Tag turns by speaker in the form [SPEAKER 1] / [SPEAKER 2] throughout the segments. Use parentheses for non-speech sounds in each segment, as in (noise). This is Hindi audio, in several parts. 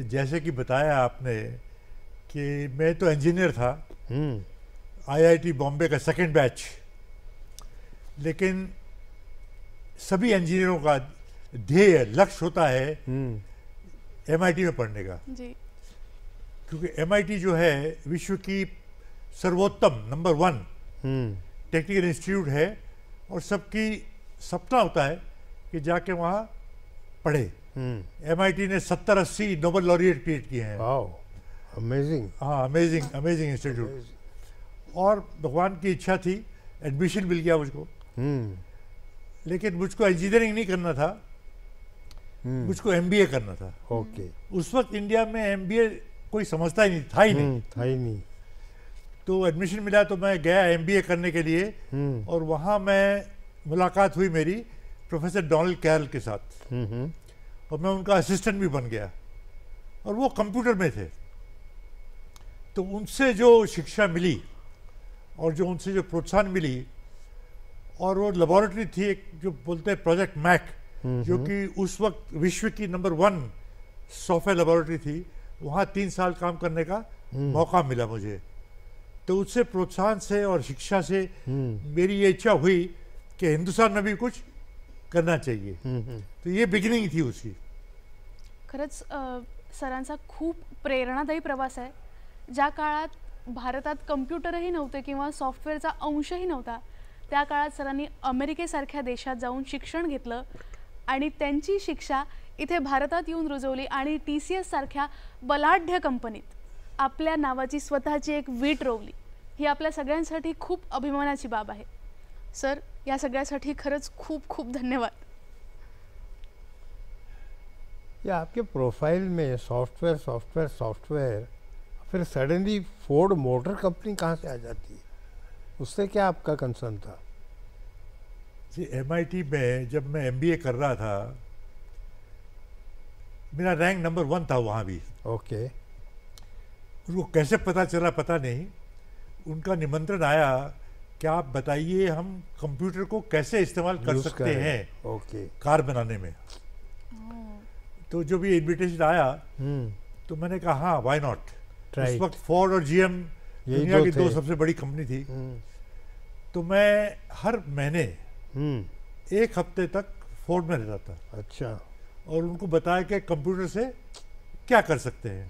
[SPEAKER 1] जैसे कि बताया आपने कि मैं तो इंजीनियर था हम्म। आईआईटी बॉम्बे का सेकंड बैच लेकिन सभी इंजीनियरों का ध्येय लक्ष्य होता है एमआईटी हम्म। में पढ़ने का क्योंकि एमआईटी जो है विश्व की सर्वोत्तम नंबर वन टेक्निकल इंस्टीट्यूट है और सबकी सपना होता है कि जाके वहाँ पढ़े एम आई टी ने सत्तर अस्सी नोबल लॉरियर क्रिएट किए हैं अमेजिंग हाँ अमेजिंग अमेजिंग इंस्टीट्यूट और भगवान की इच्छा थी एडमिशन मिल गया मुझको hmm. लेकिन मुझको इंजीनियरिंग नहीं करना था
[SPEAKER 2] hmm. मुझको एमबीए करना था ओके okay.
[SPEAKER 1] उस वक्त इंडिया में ए कोई समझता ही नहीं था ही hmm, नहीं हम्म, था ही नहीं तो एडमिशन मिला तो मैं गया एमबीए करने के लिए और वहाँ मैं मुलाकात हुई मेरी प्रोफेसर डोनाल्ड कैरल के साथ और तो मैं उनका असिस्टेंट भी बन गया और वो कंप्यूटर में थे तो उनसे जो शिक्षा मिली और जो उनसे जो प्रोत्साहन मिली और वो लेबॉरेटरी थी एक जो बोलते हैं प्रोजेक्ट हम्म, मैक जो हम्म। कि उस वक्त विश्व की नंबर वन सॉफ्टवेयर लेबॉरेटरी थी वहाँ तीन साल काम करने का हम्म। मौका मिला मुझे तो उससे प्रोत्साहन से और शिक्षा से मेरी ये इच्छा हुई कि हिंदुस्तान में भी कुछ करना चाहिए तो ये बिगनिंग थी उसकी
[SPEAKER 3] खरंच सरांचा खूप प्रेरणादायी प्रवास आहे ज्या काळात भारतात कम्प्युटरही नव्हते किंवा सॉफ्टवेअरचा अंशही नव्हता त्या काळात सरांनी अमेरिकेसारख्या देशात जाऊन शिक्षण घेतलं आणि त्यांची शिक्षा इथे भारतात येऊन रुजवली आणि टी सी एससारख्या बलाढ्य कंपनीत आपल्या नावाची स्वतःची एक वीट रोवली ही आपल्या सगळ्यांसाठी खूप अभिमानाची बाब आहे सर या सगळ्यासाठी खरंच खूप खूप धन्यवाद
[SPEAKER 2] या आपके प्रोफाइल में सॉफ्टवेयर सॉफ्टवेयर सॉफ्टवेयर फिर सडनली फोर्ड मोटर कंपनी कहाँ से आ जाती है उससे क्या आपका कंसर्न था जी
[SPEAKER 1] एम में जब मैं एम कर रहा था मेरा रैंक नंबर वन था वहाँ भी ओके okay. उनको कैसे पता चला पता नहीं उनका निमंत्रण आया कि आप बताइए हम कंप्यूटर को कैसे इस्तेमाल कर सकते हैं ओके कार बनाने में तो जो भी इन्विटेशन आया हम्म। तो मैंने कहा हाँ वाई नॉट इस वक्त फोर्ड और जीएम दुनिया की दो सबसे बड़ी कंपनी थी हम्म। तो मैं हर महीने हम्म। एक हफ्ते तक फोर्ड में रहता था अच्छा और उनको बताया कि कंप्यूटर से क्या कर सकते हैं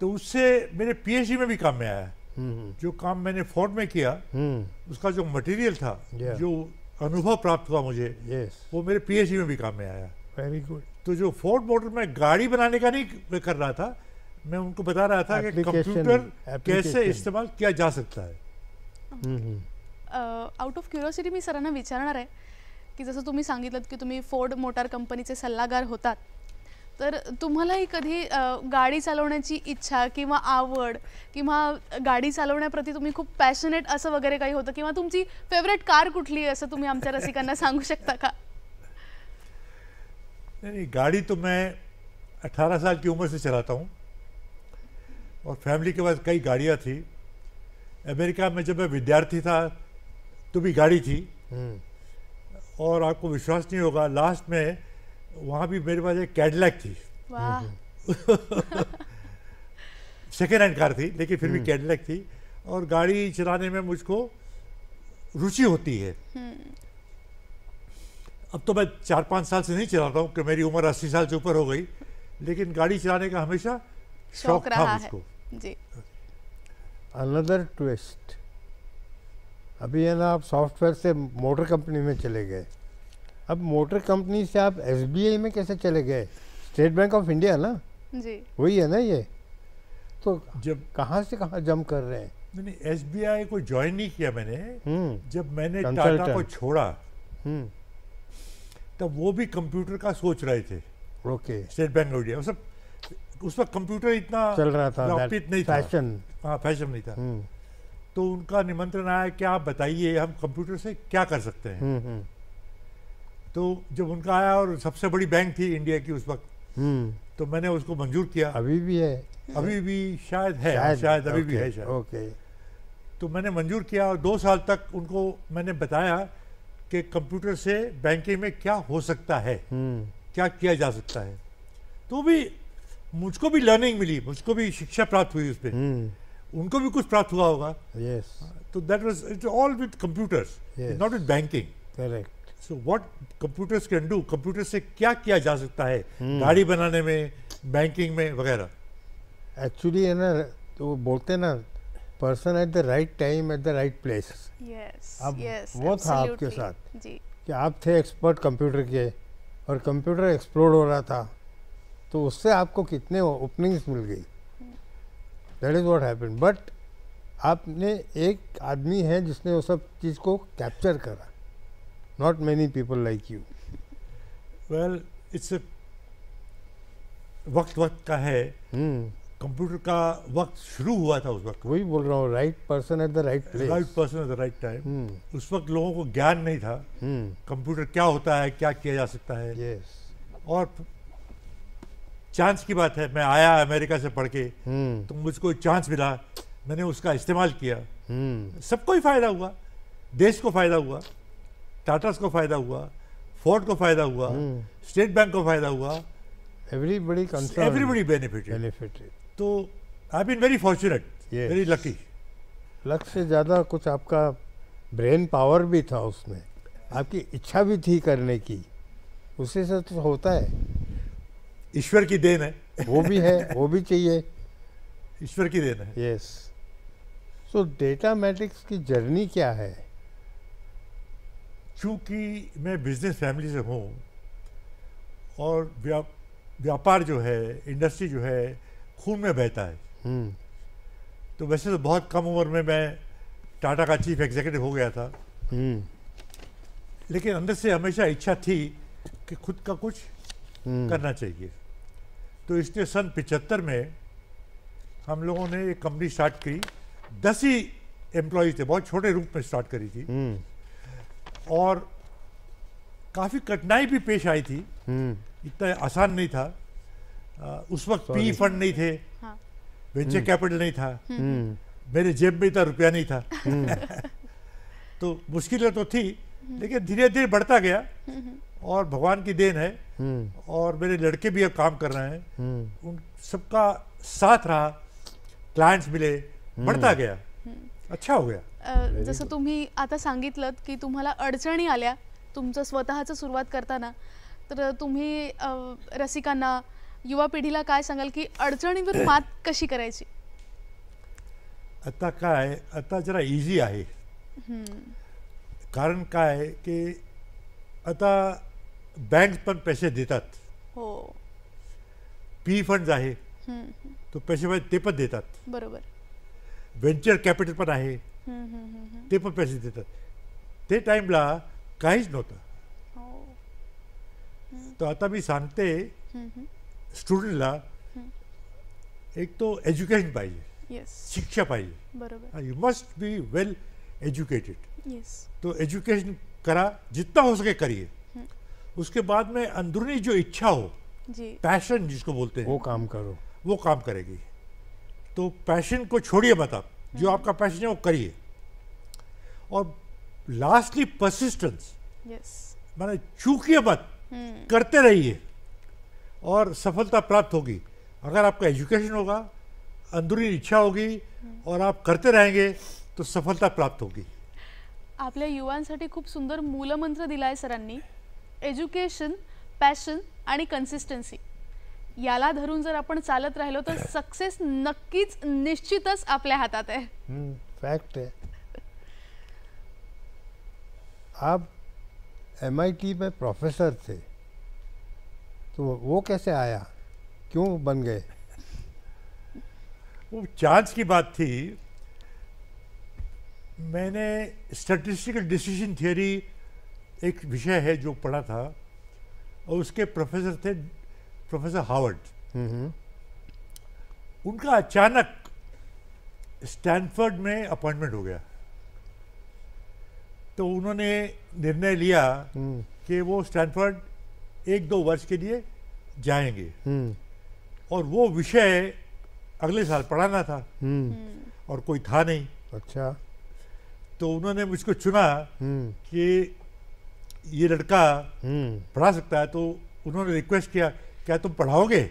[SPEAKER 1] तो उससे मेरे पीएचडी में भी काम में आया जो काम मैंने फोर्ड में किया उसका जो मटेरियल था जो अनुभव प्राप्त हुआ मुझे वो मेरे पीएचडी में भी काम में आया वेरी गुड तो जो फोर्ड मोटर में गाड़ी बनाने का नहीं कर रहा था मैं उनको बता रहा था कि कंप्यूटर कैसे इस्तेमाल किया जा सकता
[SPEAKER 4] है
[SPEAKER 3] आउट ऑफ क्युरिओसिटी मी सरांना विचारणार आहे की जसं तुम्ही सांगितलं की तुम्ही फोर्ड मोटार कंपनीचे सल्लागार होतात तर तुम्हालाही कधी गाडी चालवण्याची इच्छा किंवा आवड किंवा गाडी चालवण्याप्रती तुम्ही खूप पॅशनेट असं वगैरे काही होतं किंवा तुमची फेवरेट कार कुठली असं तुम्ही आमच्या रसिकांना सांगू शकता का
[SPEAKER 1] नहीं नहीं गाड़ी तो मैं 18 साल की उम्र से चलाता हूँ और फैमिली के पास कई गाड़ियाँ थी अमेरिका में जब मैं विद्यार्थी था तो भी गाड़ी थी
[SPEAKER 4] हम्म।
[SPEAKER 1] और आपको विश्वास नहीं होगा लास्ट में वहाँ भी मेरे पास एक कैडलैक थी सेकेंड हैंड कार थी लेकिन फिर भी कैडलैक हम्म। थी और गाड़ी चलाने में मुझको रुचि होती है हम्म। अब तो मैं चार पाँच साल से नहीं चलाता हूँ कि मेरी उम्र अस्सी साल से ऊपर
[SPEAKER 2] हो गई लेकिन गाड़ी चलाने का हमेशा शौक था मुझको अनदर ट्विस्ट अभी है ना आप सॉफ्टवेयर से मोटर कंपनी में चले गए अब मोटर कंपनी से आप एस में कैसे चले गए स्टेट बैंक ऑफ इंडिया ना जी वही है ना ये तो जब कहाँ से कहाँ जम कर रहे हैं
[SPEAKER 1] मैंने एस को ज्वाइन नहीं किया मैंने हम्म। जब मैंने टाटा को छोड़ा हम्म। तब वो भी कंप्यूटर का सोच रहे थे okay State Bank of India मतलब उस वक्त कंप्यूटर इतना चल रहा था नहीं फैशन हाँ फैशन नहीं था हाँ, हम्म। तो उनका निमंत्रण आया कि आप बताइए हम कंप्यूटर से क्या कर
[SPEAKER 4] सकते हैं हम्म, हम्म।
[SPEAKER 1] तो जब उनका आया और सबसे बड़ी बैंक थी इंडिया की उस वक्त तो मैंने उसको मंजूर किया अभी भी है अभी भी शायद है शायद, शायद अभी भी है शायद ओके तो मैंने मंजूर किया और दो साल तक उनको मैंने बताया कि कंप्यूटर से बैंकिंग में क्या हो सकता है हम्म। क्या किया जा सकता है तो भी मुझको भी लर्निंग मिली मुझको भी शिक्षा प्राप्त हुई उसमें हम्म। उनको भी कुछ प्राप्त हुआ होगा यस तो that was it all with computers not with banking correct so what computers can do computer से क्या किया जा सकता है हम्म। गाड़ी बनाने में
[SPEAKER 2] बैंकिंग में वगैरह एक्चुअली है ना तो बोलते ना person at the right time at the right place
[SPEAKER 4] अब yes, वो था आपके साथ
[SPEAKER 2] जी. कि आप थे एक्सपर्ट कंप्यूटर के और कंप्यूटर एक्सप्लोर हो रहा था तो उससे आपको कितने ओपनिंग्स मिल गई that is what happen but आपने एक आदमी है जिसने वो सब चीज़ को कैप्चर करा not many people like you well it's वक्त वक्त का है hmm. कंप्यूटर का वक्त शुरू हुआ था उस वक्त वही बोल रहा हूँ right person at the right place right person at the right time उस वक्त लोगों को ज्ञान
[SPEAKER 1] नहीं था कंप्यूटर हम्म। क्या होता है क्या किया जा सकता है yes. और चांस की बात है मैं आया अमेरिका से पढ़ के हम्म। तो मुझको चांस मिला मैंने उसका इस्तेमाल किया हम्म। सबको ही फायदा हुआ देश को फायदा हुआ टाटास को फायदा हुआ फोर्ड को फायदा हुआ स्टेट बैंक को फायदा हुआ
[SPEAKER 2] एवरीबडी एवरीबडी बेनिफिटेड बेनिफिटेड तो I been very fortunate very lucky luck से ज़्यादा कुछ आपका ब्रेन पावर भी था उसमें आपकी इच्छा भी थी करने की उसी से तो होता है ईश्वर की देन है वो भी है वो भी चाहिए (laughs) ईश्वर की देन है यस सो डेटा मैट्रिक्स की जर्नी क्या है चूंकि मैं बिजनेस फैमिली से हूँ और
[SPEAKER 1] व्यापार जो है इंडस्ट्री जो है खून में बहता है हम्म। तो वैसे तो बहुत कम उम्र में मैं टाटा का चीफ एग्जीक्यूटिव हो गया था हम्म। लेकिन अंदर से हमेशा इच्छा थी कि खुद का कुछ हम्म। करना चाहिए तो इसलिए सन पिचहत्तर में हम लोगों ने एक कंपनी स्टार्ट की दस ही एम्प्लॉयज थे बहुत छोटे रूप में स्टार्ट करी थी और काफ़ी कठिनाई भी पेश आई थी इतना आसान नहीं था उस वक्त पी फंड नहीं थे हाँ। वेंचर हम्म। कैपिटल नहीं था हम्म। मेरे जेब में इतना रुपया नहीं था हम्म। (laughs) तो मुश्किलें तो थी लेकिन धीरे धीरे बढ़ता गया और भगवान की देन है और मेरे लड़के भी अब काम कर रहे हैं उन सबका साथ रहा क्लाइंट्स मिले बढ़ता गया अच्छा हो
[SPEAKER 3] गया जस तुम्हें आता संगित कि तुम्हारा अडचणी आल्या तुम स्वत सुरुवात करताना तर तुम्ही रसिकांना युवा पिढीला काय सांगाल की अडचणीवर मात कशी करायची
[SPEAKER 1] आता काय आता जरा इझी आहे कारण काय की आता बँक पण पैसे देतात हो पी फंड आहे तो पैसे म्हणजे ते पण देतात बरोबर व्हेंचर कॅपिटल पण आहे ते पण पैसे देतात ते टाइमला काहीच नव्हतं
[SPEAKER 4] हो. तर
[SPEAKER 1] आता मी सांगते स्टुडंटला
[SPEAKER 4] हम्म।
[SPEAKER 1] एक तो एज्युकेशन पाहिजे शिक्षा पाहिजे you must be well educated तो एजुकेशन करा जितना हो सके करिए हम्म. उसके बाद में अंदरूनी जो इच्छा हो पैशन जिसको बोलते हैं वो काम करो वो काम करेगी तो पैशन को छोड़िए मत आप जो हम्म. आपका पैशन है वो करिए और लास्टली परसिस्टेंस yes. मैंने चूकिए मत करते रहिए और सफलता प्राप्त होगी अगर आपका एजुकेशन होगा अंदरूनी इच्छा होगी और आप करते रहेंगे तो सफलता प्राप्त होगी
[SPEAKER 3] आपल्या युवांसाठी खूप सुंदर मूलमंत्र दिला आहे सरांनी एज्युकेशन पॅशन आणि कन्सिस्टन्सी याला धरून जर आपण चालत राहिलो तर (laughs) सक्सेस नक्कीच निश्चितच आपल्या हातात
[SPEAKER 2] आहे फॅक्ट आहे आप एम में प्रोफेसर थे तो वो कैसे आया क्यों बन गए वो चांस की बात थी
[SPEAKER 1] मैंने स्टैटिस्टिकल डिसीजन थियोरी एक विषय है जो पढ़ा था और उसके प्रोफेसर थे प्रोफेसर हार्वर्ड उनका अचानक स्टैनफोर्ड में अपॉइंटमेंट हो गया तो उन्होंने निर्णय लिया हम्म। कि वो स्टैनफोर्ड एक दो वर्ष के लिए जाएंगे हम्म। और वो विषय अगले साल पढ़ाना था
[SPEAKER 4] हम्म।
[SPEAKER 1] और कोई था नहीं अच्छा तो उन्होंने मुझको चुना हम्म। कि ये लड़का पढ़ा सकता है तो उन्होंने रिक्वेस्ट किया क्या तुम पढ़ाओगे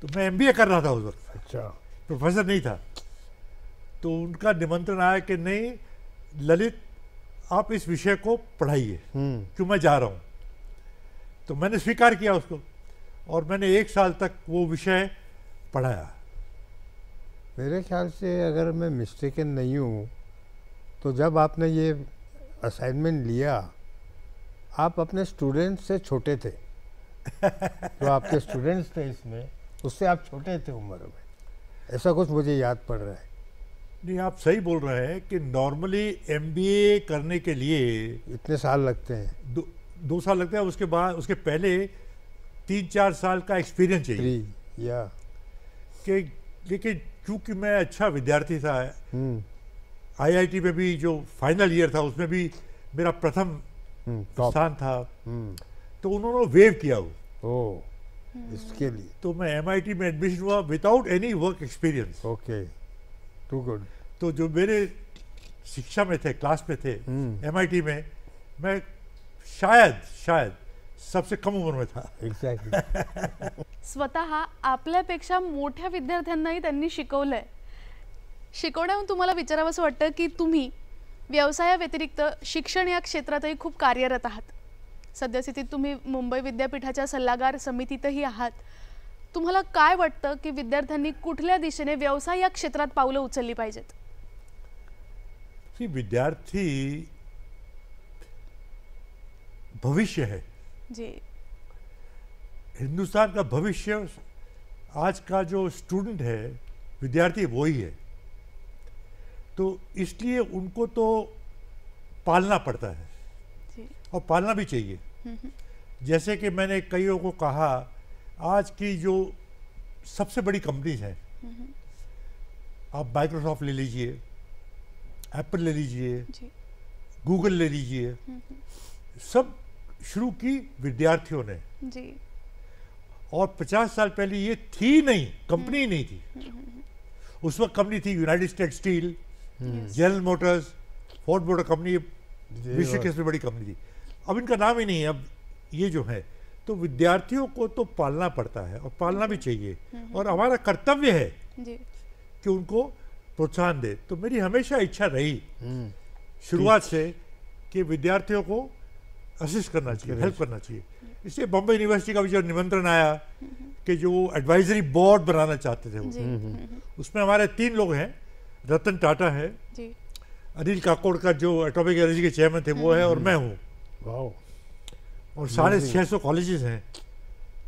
[SPEAKER 1] तो मैं एमबीए कर रहा था उस वक्त अच्छा प्रोफेसर नहीं था तो उनका निमंत्रण आया कि नहीं ललित आप इस विषय को पढ़ाइए क्यों मैं जा रहा हूँ तो मैंने स्वीकार किया उसको और
[SPEAKER 2] मैंने एक साल तक वो विषय पढ़ाया मेरे ख्याल से अगर मैं मिस्टेकन नहीं हूँ तो जब आपने ये असाइनमेंट लिया आप अपने स्टूडेंट्स से छोटे थे जो तो आपके स्टूडेंट्स थे इसमें उससे आप छोटे थे उम्र में ऐसा कुछ मुझे याद पड़ रहा है
[SPEAKER 1] नहीं आप सही बोल रहे हैं कि नॉर्मली एमबीए करने के लिए इतने साल लगते हैं दो साल लगते हैं उसके बाद उसके पहले तीन चार साल का एक्सपीरियंस चाहिए या कि लेकिन चूंकि मैं अच्छा विद्यार्थी था आईआईटी hmm. में भी जो फाइनल ईयर था उसमें भी मेरा प्रथम hmm, स्थान था hmm. तो उन्होंने वेव किया वो oh. इसके लिए तो मैं एमआईटी में एडमिशन हुआ without any work experience okay too good तो जो मेरे शिक्षा में थे क्लास में थे एमआईटी में मैं शायद शायद सबसे कम उम्र में था एक्झॅक्टली
[SPEAKER 3] (laughs) स्वतः आपल्यापेक्षा मोठ्या विद्यार्थ्यांनाही त्यांनी शिकवलंय शिकवण्याहून तुम्हाला विचारावं असं वाटतं की तुम्ही व्यवसायाव्यतिरिक्त शिक्षण या क्षेत्रातही खूप कार्यरत आहात सद्यस्थितीत तुम्ही मुंबई विद्यापीठाच्या सल्लागार समितीतही आहात तुम्हाला काय वाटतं की विद्यार्थ्यांनी कुठल्या दिशेने व्यवसाय या क्षेत्रात पावलं उचलली पाहिजेत
[SPEAKER 1] विद्यार्थी भविष्य है जी हिंदुस्तान का भविष्य आज का जो स्टूडेंट है विद्यार्थी वो ही है तो इसलिए उनको तो पालना पड़ता है जी। और पालना भी चाहिए
[SPEAKER 4] हम्म, हम्म।
[SPEAKER 1] जैसे कि मैंने कईयों को कहा आज की जो सबसे बड़ी कंपनीज हैं हम्म, आप माइक्रोसॉफ्ट ले लीजिए एप्पल ले लीजिए गूगल ले लीजिए सब शुरू की विद्यार्थियों ने जी और 50 साल पहले ये थी नहीं कंपनी नहीं थी उस वक्त कंपनी थी United State Steel General Motors Ford motor company विश्व की सबसे बड़ी कंपनी थी अब इनका नाम ही नहीं है अब ये जो है तो विद्यार्थियों को तो पालना पड़ता है और पालना भी चाहिए हम्म। और हमारा कर्तव्य है
[SPEAKER 3] कि
[SPEAKER 1] उनको प्रोत्साहन दे तो मेरी हमेशा इच्छा रही हम्म। शुरुआत से कि विद्यार्थियों को असिस्ट करना चाहिए हेल्प करना चाहिए इसलिए बॉम्बे यूनिवर्सिटी का भी जो निमंत्रण आया कि जो एडवाइजरी बोर्ड बनाना चाहते थे वो हम्म, हम्म। उसमें हमारे तीन लोग हैं रतन टाटा है अनिल काकोड़ का जो एटॉमिक एनर्जी के चेयरमैन थे वो हम्म, है और मैं हूँ
[SPEAKER 2] और साढ़े छः
[SPEAKER 1] सौ कॉलेजेस हैं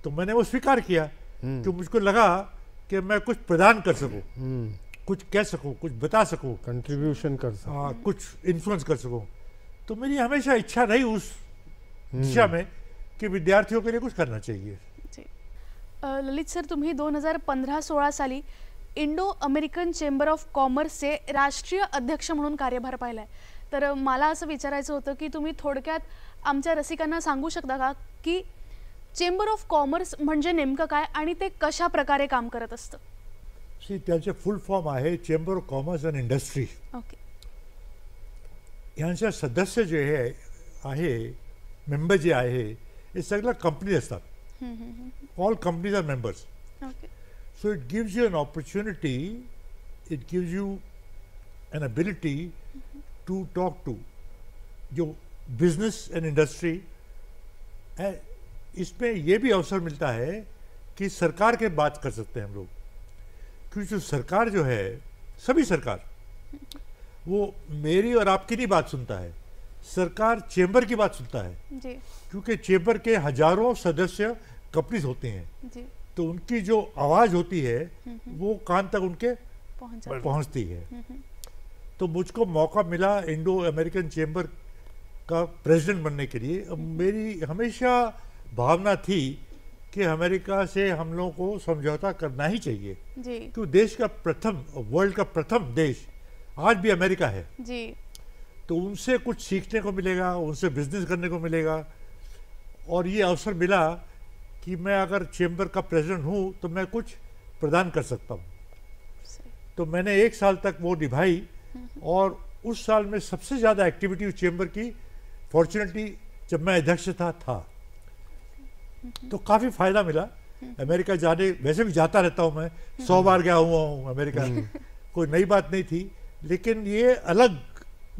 [SPEAKER 1] तो मैंने वो स्वीकार किया कि मुझको लगा कि मैं कुछ प्रदान कर सकूँ कुछ कह सकूँ कुछ बता सकूँ कंट्रीब्यूशन कर सकूँ हाँ, कुछ इन्फ्लुएंस कर सकूँ तो मेरी हमेशा इच्छा रही उस दिशा में कि विद्यार्थियों के लिए कुछ करना चाहिए
[SPEAKER 3] ललित सर तुम्ही 2015-16 साली Indo American chamber of commerce से राष्ट्रीय अध्यक्ष म्हणून कार्यभार आहे तर मला असं विचारायचं होतं की तुम्ही थोडक्यात आमच्या रसिकांना सांगू शकता का की चेंबर ऑफ कॉमर्स म्हणजे नेमकं काय आणि ते कशा प्रकारे काम करत असतं
[SPEAKER 1] सी त्याचे फुल फॉर्म आहे chamber of commerce and industry okay यांचे सदस्य जे आहे मेंबर जे आहे हे सगळ्या कंपनीज असतात all companies are members so it gives you an opportunity it gives you an ability to talk to जो बिजनेस एंड इंडस्ट्री इसमें यह भी अवसर मिलता है कि सरकार के बात कर सकते हैं हम लोग क्योंकि जो सरकार जो है सभी सरकार हम्म, हम्म. वो मेरी और आपकी नहीं बात सुनता है सरकार चेंबर की बात सुनता है जी। क्योंकि चेंबर के हजारों सदस्य कंपनीज होते हैं जी। तो उनकी जो आवाज़ होती है हम्म, हम्म। वो कान तक उनके
[SPEAKER 4] पहुंचती है हम्म,
[SPEAKER 1] तो मुझको मौका मिला इंडो अमेरिकन चेंबर का प्रेसिडेंट बनने के लिए मेरी हमेशा भावना थी कि अमेरिका से हम लोगों को समझौता करना ही चाहिए क्यों देश का प्रथम वर्ल्ड का प्रथम देश आज भी अमेरिका है जी तो उनसे कुछ सीखने को मिलेगा उनसे बिजनेस करने को मिलेगा और ये अवसर मिला कि मैं अगर चैम्बर का प्रेसिडेंट हूँ तो मैं कुछ प्रदान कर सकता हूँ तो मैंने एक साल तक वो निभाई और उस साल में सबसे ज़्यादा एक्टिविटी उस चैम्बर की फॉर्चुनेटली जब मैं अध्यक्ष था था तो काफ़ी फ़ायदा मिला अमेरिका जाने वैसे भी जाता रहता हूँ मैं सौ बार गया हुआ हूँ अमेरिका हम्म। कोई नई बात नहीं थी लेकिन ये अलग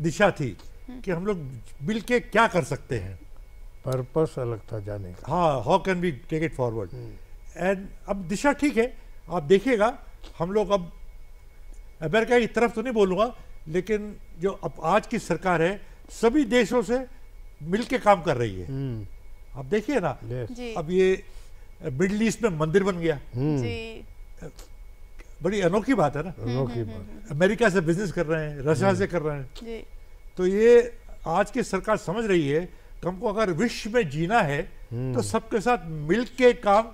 [SPEAKER 1] दिशा थी कि हम लोग मिल के क्या
[SPEAKER 2] कर सकते हैं पर्पस अलग था जाने
[SPEAKER 1] का हाँ how can be take it forward and अब दिशा ठीक है आप देखिएगा हम लोग अब अमेरिका की तरफ तो नहीं बोलूँगा लेकिन जो अब आज की सरकार है सभी देशों से मिल के काम कर रही है हम्म। आप देखिए ना yes. अब ये मिडल ईस्ट में मंदिर बन गया हम्म। जी बड़ी अनोखी बात है ना हम्म, अनोखी हम्म, बात हम्म, अमेरिका से बिजनेस कर रहे हैं रशिया से कर रहे हैं तो ये आज की सरकार समझ रही है कि हमको अगर विश्व में जीना है तो सबके साथ मिल के काम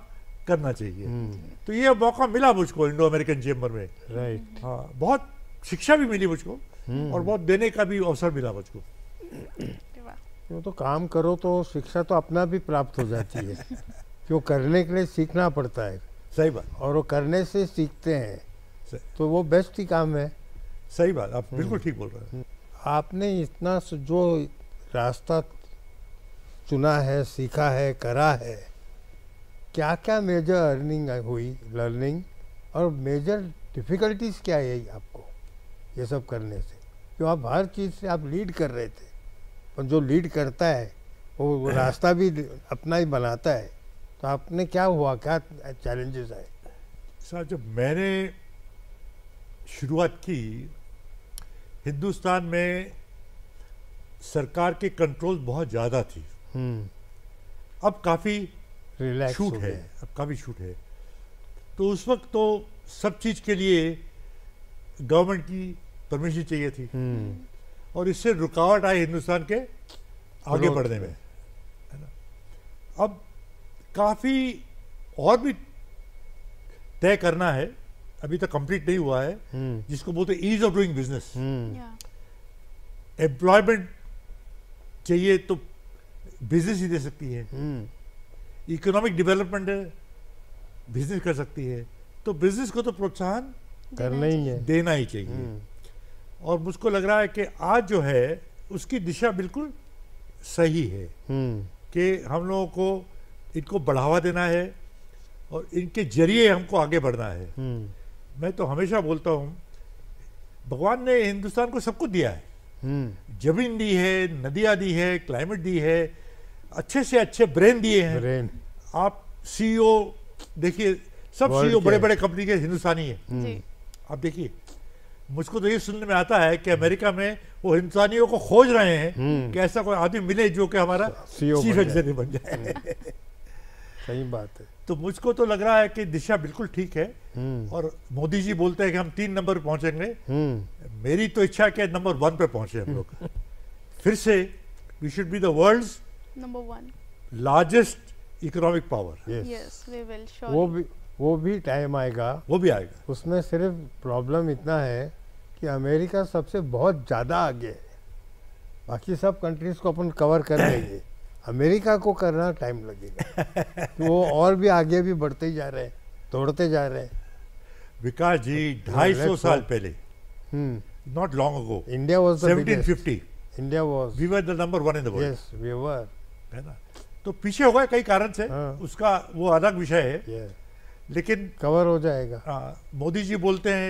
[SPEAKER 1] करना चाहिए तो ये मौका मिला मुझको इंडो अमेरिकन चेम्बर में राइट हाँ बहुत शिक्षा भी मिली मुझको और बहुत देने का भी अवसर मिला मुझको (coughs)
[SPEAKER 2] क्यों तो काम करो तो शिक्षा तो अपना भी प्राप्त हो जाती है (laughs) क्यों करने के लिए सीखना पड़ता है सही बात और वो करने से सीखते हैं तो वो बेस्ट ही काम है सही बात आप हम्म। बिल्कुल ठीक बोल रहे हैं हम्म। आपने इतना जो रास्ता चुना है सीखा है करा है क्या क्या मेजर अर्निंग हुई लर्निंग और मेजर डिफ़िकल्टीज़ क्या है आपको ये सब करने से जो आप हर चीज़ से आप लीड कर रहे थे और जो लीड करता है वो, वो (clears throat) रास्ता भी अपना ही बनाता है तो आपने क्या हुआ क्या चैलेंजेस आए सर जब मैंने शुरुआत की
[SPEAKER 1] हिंदुस्तान में सरकार के कंट्रोल बहुत ज़्यादा थी हम्म। अब काफ़ी रिलैक्स छूट है अब काफ़ी छूट है तो उस वक्त तो सब चीज़ के लिए गवर्नमेंट की परमिशन चाहिए थी हम्म। और इससे रुकावट आई हिंदुस्तान के आगे बढ़ने में है ना अब काफ़ी और भी तय करना है अभी तक कंप्लीट नहीं हुआ है hmm. जिसको बोलते ease of doing business employment चाहिए तो बिजनेस ही दे सकती है इकोनॉमिक डेवलपमेंट बिजनेस कर सकती है तो बिजनेस को तो प्रोत्साहन करना ही है देना ही चाहिए hmm. और मुझको लग रहा है कि आज जो है उसकी दिशा बिल्कुल सही है हम्म। कि हम लोगों को इनको बढ़ावा देना है और इनके जरिए हमको आगे बढ़ना है
[SPEAKER 4] हम्म।
[SPEAKER 1] मैं तो हमेशा बोलता हूँ भगवान ने हिंदुस्तान को सब कुछ दिया है हम्म। जमीन दी है नदियाँ दी है क्लाइमेट दी है अच्छे से अच्छे ब्रेन दिए हैं ब्रेन आप सीईओ e देखिए सब सीईओ बड़े बड़े कंपनी के हिंदुस्तानी है हम्म। आप देखिए मुझको तो ये सुनने में आता है कि अमेरिका में वो हिंदुस्तानियों को खोज रहे हैं कि ऐसा कोई आदमी मिले जो कि हमारा चीफ एग्जीक्यूटिव e e बन जाए सही बात है तो मुझको तो लग रहा है कि दिशा बिल्कुल ठीक है हम्म। और मोदी जी बोलते हैं कि हम तीन नंबर पहुंचेंगे
[SPEAKER 4] हम्म।
[SPEAKER 1] मेरी तो इच्छा है कि नंबर वन पे पहुंचे हम लोग फिर से we should be the
[SPEAKER 3] number one
[SPEAKER 2] largest economic power वो भी वो भी टाइम आएगा वो भी आएगा उसमें सिर्फ प्रॉब्लम इतना है कि अमेरिका सबसे बहुत ज़्यादा आगे है बाकी सब कंट्रीज को अपन कवर कर लेंगे अमेरिका को करना टाइम लगेगा तो वो और भी आगे भी बढ़ते ही जा रहे हैं तोड़ते जा रहे हैं
[SPEAKER 1] विकास जी ढाई सौ साल पहले not long ago India was fifty India was we were the number one in the yes
[SPEAKER 2] we were है ना
[SPEAKER 1] तो पीछे हो गए कई कारण से हाँ। उसका वो अलग
[SPEAKER 2] विषय है
[SPEAKER 1] लेकिन कवर हो जाएगा हाँ, मोदी जी बोलते हैं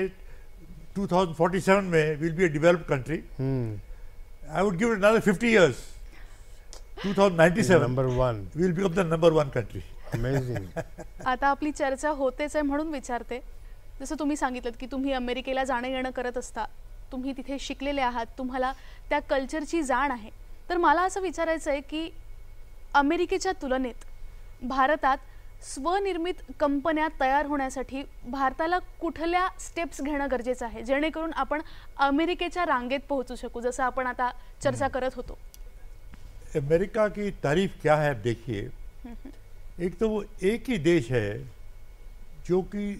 [SPEAKER 1] 2047 में will be a developed country I would give another 50 years 2097 number one the
[SPEAKER 3] आता आपली चर्चा होतेच आहे म्हणून विचारते जसं तुम्ही सांगितलं की तुम्ही अमेरिकेला जाणं येणं करत असता तुम्ही तिथे शिकलेले आहात तुम्हाला त्या कल्चरची जाण आहे तर मला असं विचारायचं आहे की अमेरिकेच्या तुलनेत भारतात स्वनिर्मित कंपन्या तयार होण्यासाठी भारताला कुठल्या स्टेप्स घेणं गरजेचं आहे जेणेकरून आपण अमेरिकेच्या रांगेत पोहोचू शकू जसं आपण आता चर्चा करत होतो
[SPEAKER 1] अमेरिका की तारीफ क्या है आप देखिए एक तो वो एक ही देश है जो कि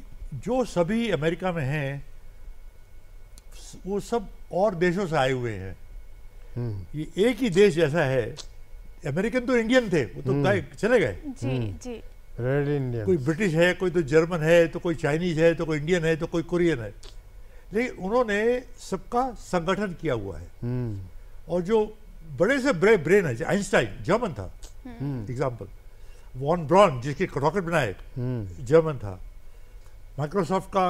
[SPEAKER 1] जो सभी अमेरिका में हैं वो सब और देशों से आए हुए हैं हम्म। ये एक ही देश ऐसा है अमेरिकन तो इंडियन थे वो तो गए हम्म। चले गए जी हम्म। जी कोई ब्रिटिश है कोई तो जर्मन है तो कोई चाइनीज है तो कोई इंडियन है तो कोई कोरियन है लेकिन उन्होंने सबका संगठन किया हुआ है और जो बड़े से बड़े ब्रेन है आइंस्टाइन जर्मन था एग्जाम्पल वॉन ब्रॉन जिसके रॉकेट बनाए हम्म। जर्मन था माइक्रोसॉफ्ट का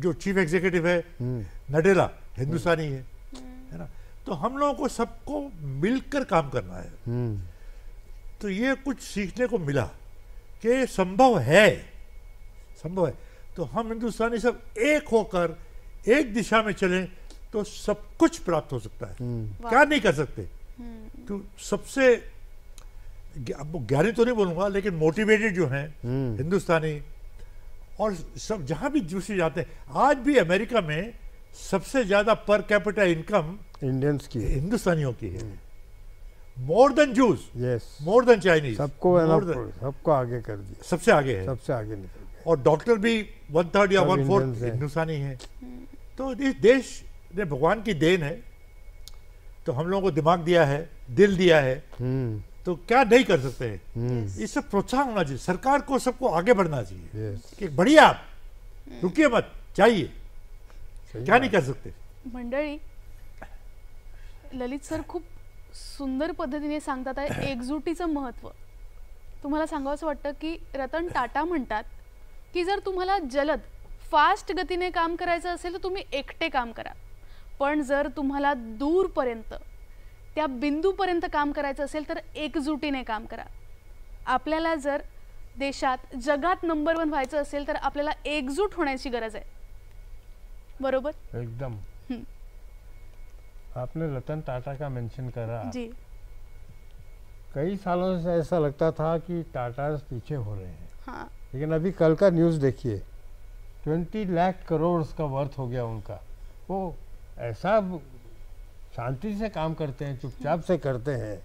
[SPEAKER 1] जो चीफ एग्जीक्यूटिव है नडेला हम्म। हिंदुस्तानी हम्म। है है ना तो हम लोगों को सबको मिलकर काम करना
[SPEAKER 4] है
[SPEAKER 1] तो ये कुछ सीखने को मिला कि संभव है संभव है तो हम हिंदुस्तानी सब एक होकर एक दिशा में चलें तो सब कुछ प्राप्त हो सकता है क्या नहीं कर सकते हम्म। तो सबसे अब ज्ञानी तो नहीं बोलूंगा लेकिन मोटिवेटेड जो हैं हम्म। हिंदुस्तानी और सब जहां भी जूसी जाते हैं आज भी अमेरिका में सबसे ज्यादा पर कैपिटल इनकम इंडियंस की हिंदुस्तानियों की है more than
[SPEAKER 2] Jews yes more than Chinese सबको सबको आगे कर दिया सबसे आगे है सबसे
[SPEAKER 1] आगे निकल और डॉक्टर भी वन थर्ड या वन फोर्थ हिंदुस्तानी है हम्म। तो इस देश ने भगवान की देन है तो हम लोगों को दिमाग दिया है दिल दिया है हम्म। तो क्या नहीं कर सकते हम्म। yes. इससे प्रोत्साहन होना चाहिए सरकार को सबको आगे बढ़ना चाहिए yes. कि बढ़िया आप रुकिए मत चाहिए क्या नहीं कर सकते
[SPEAKER 3] मंडळी ललित सर खूप सुंदर पद्धतीने सांगतात आहे एकजुटीचं महत्त्व तुम्हाला सांगावंसं वाटतं की रतन टाटा म्हणतात की जर तुम्हाला जलद फास्ट गतीने काम करायचं असेल तर तुम्ही एकटे काम करा पण जर तुम्हाला दूरपर्यंत त्या बिंदूपर्यंत काम करायचं असेल तर एकजुटीने काम करा आपल्याला जर देशात जगात नंबर वन व्हायचं असेल तर आपल्याला एकजूट होण्याची गरज आहे बरोबर
[SPEAKER 2] एकदम आपने रतन टाटा का मेंशन करा जी कई सालों से ऐसा लगता था कि टाटा पीछे हो रहे हैं हाँ। लेकिन अभी कल का न्यूज़ देखिए ट्वेंटी लाख करोड़ का वर्थ हो गया उनका वो ऐसा शांति से काम करते हैं चुपचाप से करते हैं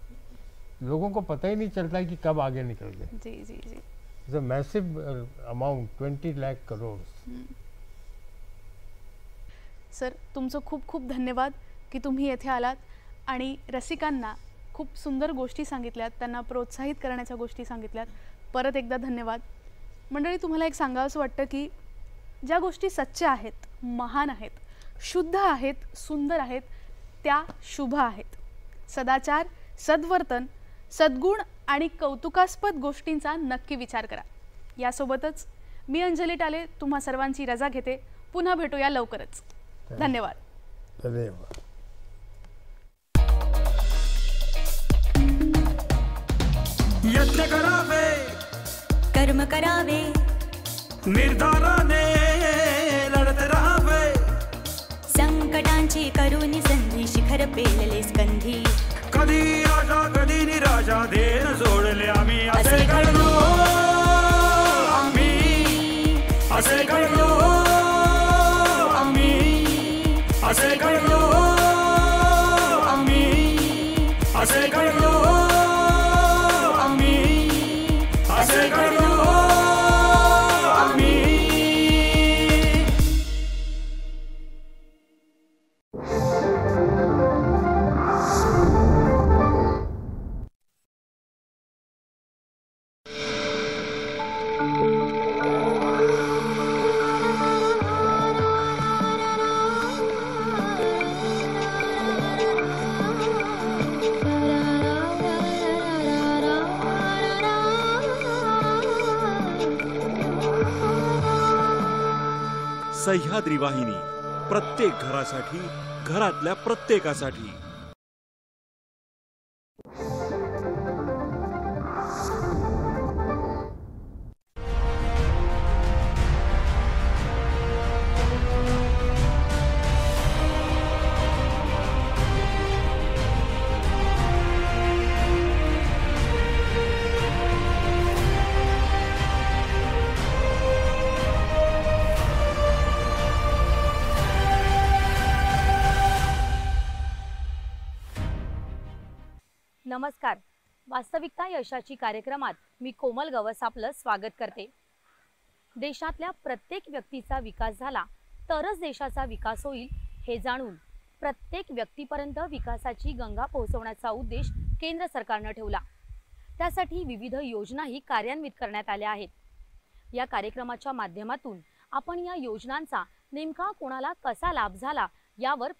[SPEAKER 2] लोगों को पता ही नहीं चलता कि कब आगे निकल गए जी जी जी massive amount twenty lakh crore
[SPEAKER 3] sir तुमचं खूप खूप धन्यवाद की तुम्ही येथे आलात आणि रसिकांना खूप सुंदर गोष्टी सांगितल्यात त्यांना प्रोत्साहित करण्याच्या गोष्टी सांगितल्यात परत एकदा धन्यवाद मंडळी तुम्हाला एक असं वाटतं की ज्या गोष्टी सच्च्या आहेत महान आहेत शुद्ध आहेत सुंदर आहेत त्या शुभ आहेत सदाचार सद्वर्तन सद्गुण आणि कौतुकास्पद गोष्टींचा नक्की विचार करा यासोबतच मी अंजली टाले तुम्हा सर्वांची रजा घेते पुन्हा भेटूया लवकरच धन्यवाद
[SPEAKER 2] धन्यवाद करावे कर्म करावे
[SPEAKER 4] निर्धाराने तुझी करुणी संधी शिखर पेलले स्कंधी कधी आशा कधी राजा देन सोडले आम्ही असे घडलो आम्ही असे घडलो आम्ही असे घडलो
[SPEAKER 1] सह्याद्री वाहिनी प्रत्येक घरासाठी घरातल्या प्रत्येकासाठी
[SPEAKER 4] यशाची कार्यक्रमात मी कोमल गवस आपलं स्वागत करते देशातल्या प्रत्येक व्यक्तीचा विकास झाला तरच देशाचा विकास होईल हे जाणून प्रत्येक व्यक्तीपर्यंत विकासाची गंगा पोहोचवण्याचा उद्देश केंद्र सरकारनं ठेवला त्यासाठी विविध योजनाही कार्यान्वित करण्यात आल्या आहेत या कार्यक्रमाच्या माध्यमातून आपण या योजनांचा नेमका कोणाला कसा लाभ झाला यावर